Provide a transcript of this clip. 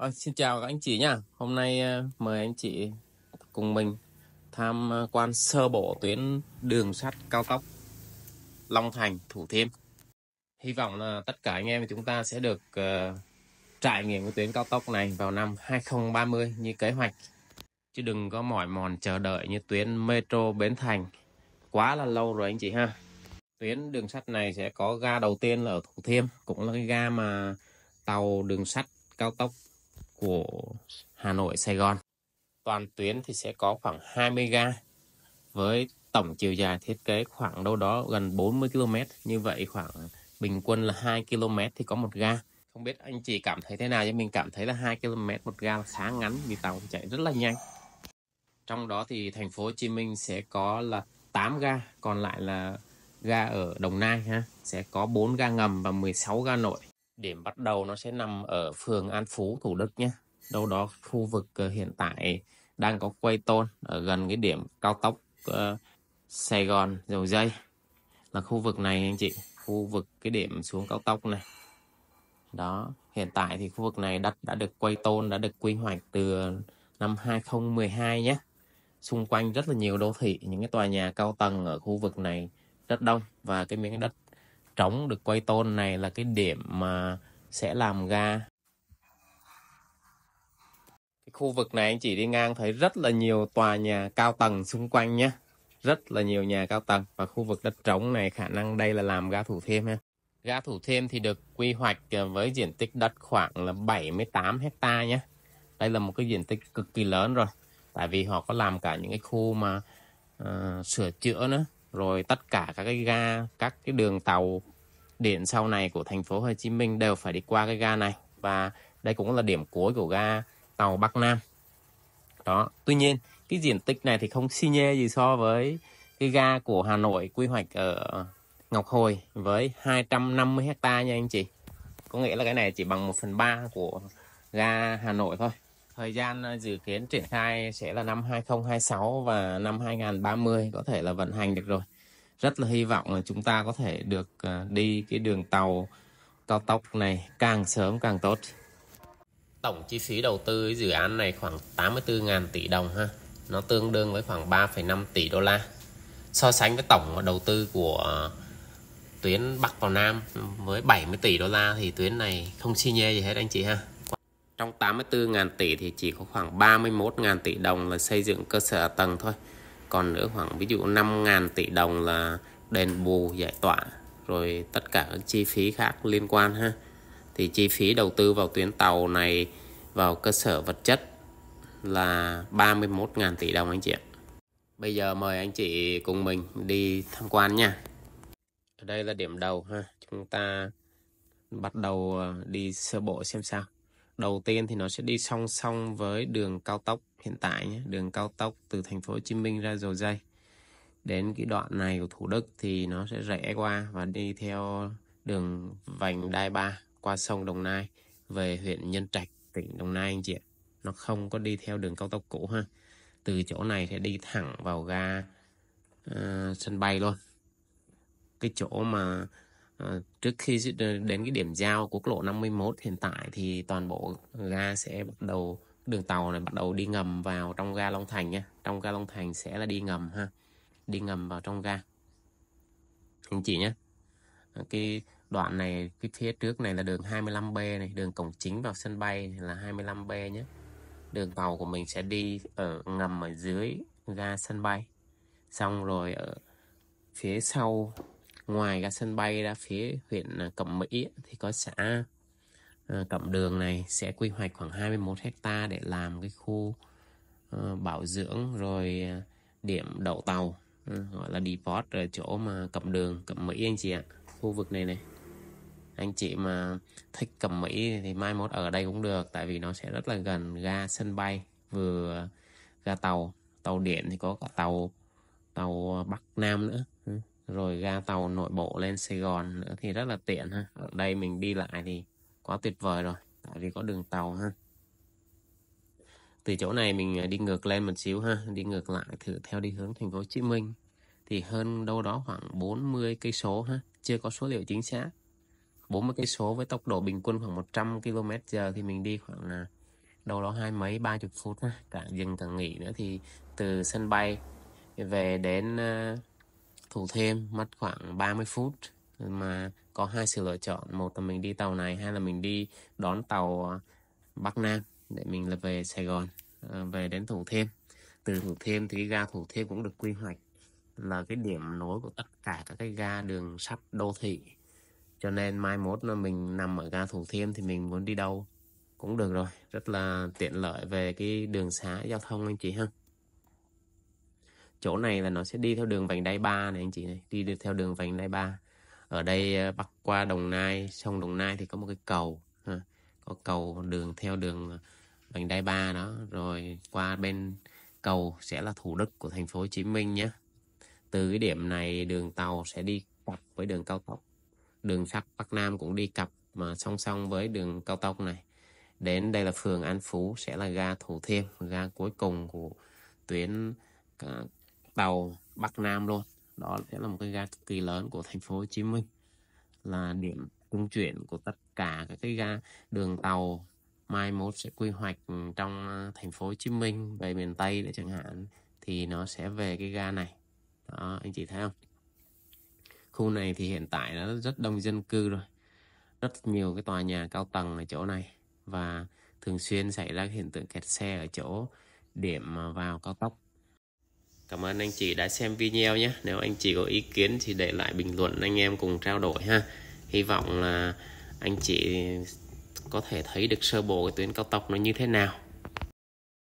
À, xin chào các anh chị nha. Hôm nay ờ, mời anh chị cùng mình tham ờ, quan sơ bộ tuyến đường sắt cao tốc Long Thành Thủ Thiêm. Hy vọng là tất cả anh em chúng ta sẽ được uh, trải nghiệm cái tuyến cao tốc này vào năm 2030 như kế hoạch. Chứ đừng có mỏi mòn chờ đợi như tuyến metro Bến Thành. Quá là lâu rồi anh chị ha. Tuyến đường sắt này sẽ có ga đầu tiên là ở Thủ Thiêm, cũng là cái ga mà tàu đường sắt cao tốc của Hà Nội Sài Gòn. Toàn tuyến thì sẽ có khoảng 20 ga với tổng chiều dài thiết kế khoảng đâu đó gần 40 km. Như vậy khoảng bình quân là 2 km thì có một ga. Không biết anh chị cảm thấy thế nào nhưng mình cảm thấy là 2 km một ga là khá ngắn vì tàu chạy rất là nhanh. Trong đó thì thành phố Hồ Chí Minh sẽ có là 8 ga, còn lại là ga ở Đồng Nai ha, sẽ có 4 ga ngầm và 16 ga nội. Điểm bắt đầu nó sẽ nằm ở phường An Phú, Thủ Đức nhé. Đâu đó khu vực ờ, hiện tại đang có quay tôn ở gần cái điểm cao tốc uh, Sài Gòn Dầu Dây. Là khu vực này anh chị, khu vực cái điểm xuống cao tốc này. Đó, hiện tại thì khu vực này đất đã được quay tôn, đã được quy hoạch từ năm 2012 nhé. Xung quanh rất là nhiều đô thị, những cái tòa nhà cao tầng ở khu vực này rất đông và cái miếng đất trống được quay tôn này là cái điểm mà sẽ làm ga cái khu vực này anh chỉ đi ngang thấy rất là nhiều tòa nhà cao tầng xung quanh nhé rất là nhiều nhà cao tầng và khu vực đất trống này khả năng đây là làm ga thủ thêm ha ga thủ thêm thì được quy hoạch ờ, với diện tích đất khoảng là 78 hecta nhé đây là một cái diện tích cực kỳ lớn rồi tại vì họ có làm cả những cái khu mà uh, sửa chữa nữa rồi tất cả các cái ga, các cái đường tàu điện sau này của thành phố Hồ Chí Minh đều phải đi qua cái ga này và đây cũng là điểm cuối của ga tàu Bắc Nam. Đó, tuy nhiên cái diện tích này thì không xi nhê gì so với cái ga của Hà Nội quy hoạch ở Ngọc Hồi với 250 hecta nha anh chị. Có nghĩa là cái này chỉ bằng 1 phần 3 của ga Hà Nội thôi. Thời gian ờ, dự kiến triển khai sẽ là năm 2026 và năm 2030 có thể là vận hành được rồi. Rất là hy vọng là chúng ta có thể được ờ, đi cái đường tàu cao tốc này càng sớm càng tốt. Tổng chi phí đầu tư dự án này khoảng 84.000 tỷ đồng ha. Nó tương đương với khoảng 3,5 tỷ đô la. So sánh với tổng đầu tư của tuyến Bắc vào Nam với 70 tỷ đô la thì tuyến này không xi nhê gì hết anh chị ha trong 84.000 tỷ thì chỉ có khoảng 31.000 tỷ đồng là xây dựng cơ sở tầng thôi còn nữa khoảng ví dụ 5.000 tỷ đồng là đền bù giải tỏa rồi tất cả các chi phí khác liên quan ha thì chi phí đầu tư vào tuyến tàu này vào cơ sở vật chất là 31.000 tỷ đồng anh chị ạ bây giờ mời anh chị cùng mình đi tham quan nha ở đây là điểm đầu ha chúng ta bắt đầu ờ, đi sơ bộ xem sao đầu tiên thì nó sẽ đi song song với đường cao tốc hiện tại nhé, đường cao tốc từ thành phố Hồ Chí Minh ra Dầu Dây đến cái đoạn này của Thủ Đức thì nó sẽ rẽ qua và đi theo đường vành đai 3 qua sông Đồng Nai về huyện Nhân Trạch, tỉnh Đồng Nai anh chị ạ. Nó không có đi theo đường cao tốc cũ ha. Từ chỗ này sẽ đi thẳng vào ga uh, sân bay luôn. Cái chỗ mà Ờ, trước khi đến cái điểm giao quốc lộ 51 hiện tại thì toàn bộ ga sẽ bắt đầu đường tàu này bắt đầu đi ngầm vào trong ga Long Thành nha. Trong ga Long Thành sẽ là đi ngầm ha. Đi ngầm vào trong ga. Anh chị nhé. Ờ, cái đoạn này cái phía trước này là đường 25B này, đường cổng chính vào sân bay là 25B nhé. Đường tàu của mình sẽ đi ở ngầm ở dưới ga sân bay. Xong rồi ở phía sau ngoài ra sân bay ra phía huyện à, Cẩm Mỹ thì có xã à, Cẩm Đường này sẽ quy hoạch khoảng 21 hecta để làm cái khu ờ, bảo dưỡng rồi à, điểm đậu tàu ừ, gọi là depot ở chỗ mà Cẩm Đường Cẩm Mỹ anh chị ạ khu vực này này anh chị mà thích Cẩm Mỹ thì mai mốt ở đây cũng được tại vì nó sẽ rất là gần ga sân bay vừa ga tàu tàu điện thì có cả tàu tàu Bắc Nam nữa ừ rồi ga tàu nội bộ lên Sài Gòn nữa thì rất là tiện ha ở đây mình đi lại thì quá tuyệt vời rồi tại vì có đường tàu ha từ chỗ này mình à, đi ngược lên một xíu ha đi ngược lại thử theo đi hướng thành phố Hồ Chí Minh thì hơn đâu đó khoảng 40 cây số ha chưa có số liệu chính xác 40 cây số với tốc độ bình quân khoảng 100 km giờ thì mình đi khoảng à, đâu đó hai mấy ba chục phút ha cả dừng cả nghỉ nữa thì từ sân bay về đến à, thủ thêm mất khoảng 30 phút mà có hai sự lựa chọn một là mình đi tàu này hay là mình đi đón tàu ờ, Bắc Nam để mình là về Sài Gòn ờ, về đến Thủ thêm từ Thủ thêm thì cái ga Thủ thêm cũng được quy hoạch là cái điểm nối của tất cả các cái ga đường sắt đô thị cho nên mai mốt là mình nằm ở ga Thủ Thiêm thì mình muốn đi đâu cũng được rồi rất là tiện lợi về cái đường xá giao thông anh chị ha chỗ này là nó sẽ đi theo đường vành đai 3 này anh chị này đi được theo đường vành đai 3 ở đây ờ, bắc qua Đồng Nai sông Đồng Nai thì có một cái cầu ha. có cầu đường theo đường ờ, vành đai 3 đó rồi qua bên cầu sẽ là Thủ Đức của thành phố Hồ Chí Minh nhé từ cái điểm này đường tàu sẽ đi cặp với đường cao tốc đường sắt Bắc Nam cũng đi cặp mà song song với đường cao tốc này đến đây là phường An Phú sẽ là ga Thủ Thiêm ga cuối cùng của tuyến ờ, tàu Bắc Nam luôn đó sẽ là một cái ga cực kỳ lớn của thành phố Hồ Chí Minh là điểm trung chuyển của tất cả các cái ga đường tàu mai mốt sẽ quy hoạch trong ờ, thành phố Hồ Chí Minh về miền Tây để chẳng hạn thì nó sẽ về cái ga này đó, anh chị thấy không khu này thì hiện tại nó rất đông dân cư rồi rất nhiều cái tòa nhà cao tầng ở chỗ này và thường xuyên xảy ra hiện tượng kẹt xe ở chỗ điểm ờ, vào cao tốc Cảm ơn anh chị đã xem video nhé. Nếu anh chị có ý kiến thì để lại bình luận anh em cùng trao đổi ha. Hy vọng là anh chị có thể thấy được sơ bộ cái tuyến cao tốc nó như thế nào.